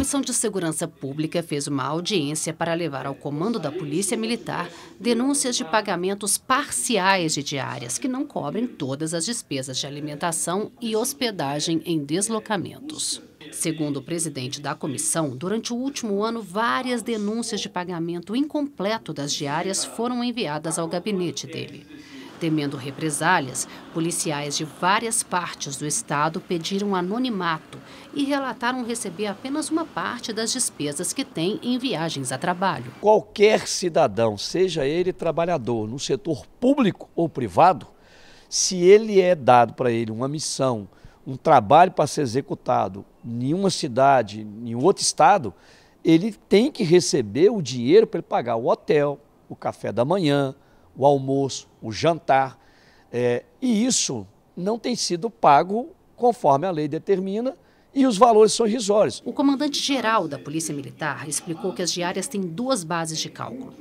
Comissão de Segurança Pública fez uma audiência para levar ao comando da Polícia Militar denúncias de pagamentos parciais de diárias, que não cobrem todas as despesas de alimentação e hospedagem em deslocamentos. Segundo o presidente da comissão, durante o último ano, várias denúncias de pagamento incompleto das diárias foram enviadas ao gabinete dele. Temendo represálias, policiais de várias partes do estado pediram anonimato e relataram receber apenas uma parte das despesas que têm em viagens a trabalho. Qualquer cidadão, seja ele trabalhador no setor público ou privado, se ele é dado para ele uma missão, um trabalho para ser executado em uma cidade, em outro estado, ele tem que receber o dinheiro para ele pagar o hotel, o café da manhã, o almoço, o jantar. É, e isso não tem sido pago conforme a lei determina e os valores são irrisórios. O comandante-geral da Polícia Militar explicou que as diárias têm duas bases de cálculo.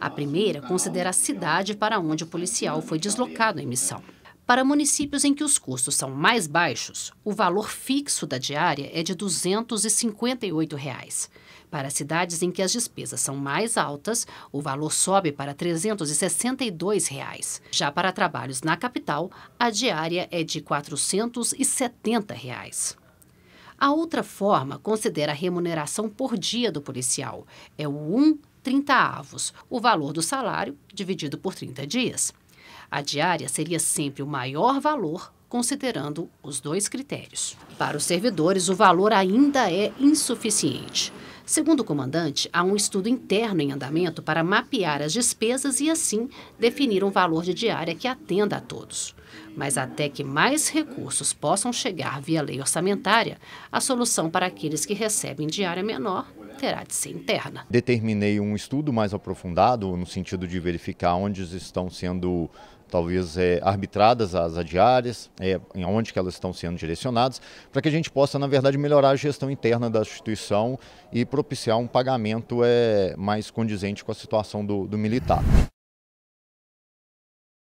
A primeira considera a cidade para onde o policial foi deslocado em missão. Para municípios em que os custos são mais baixos, o valor fixo da diária é de R$ 258. Reais. Para cidades em que as despesas são mais altas, o valor sobe para R$ 362. Reais. Já para trabalhos na capital, a diária é de R$ 470. Reais. A outra forma considera a remuneração por dia do policial. É o 1 avos, o valor do salário dividido por 30 dias. A diária seria sempre o maior valor considerando os dois critérios. Para os servidores, o valor ainda é insuficiente. Segundo o comandante, há um estudo interno em andamento para mapear as despesas e, assim, definir um valor de diária que atenda a todos. Mas até que mais recursos possam chegar via lei orçamentária, a solução para aqueles que recebem diária menor terá de ser interna. Determinei um estudo mais aprofundado no sentido de verificar onde estão sendo talvez é, arbitradas as adiárias, é, em onde que elas estão sendo direcionadas, para que a gente possa, na verdade, melhorar a gestão interna da instituição e propiciar um pagamento é, mais condizente com a situação do, do militar.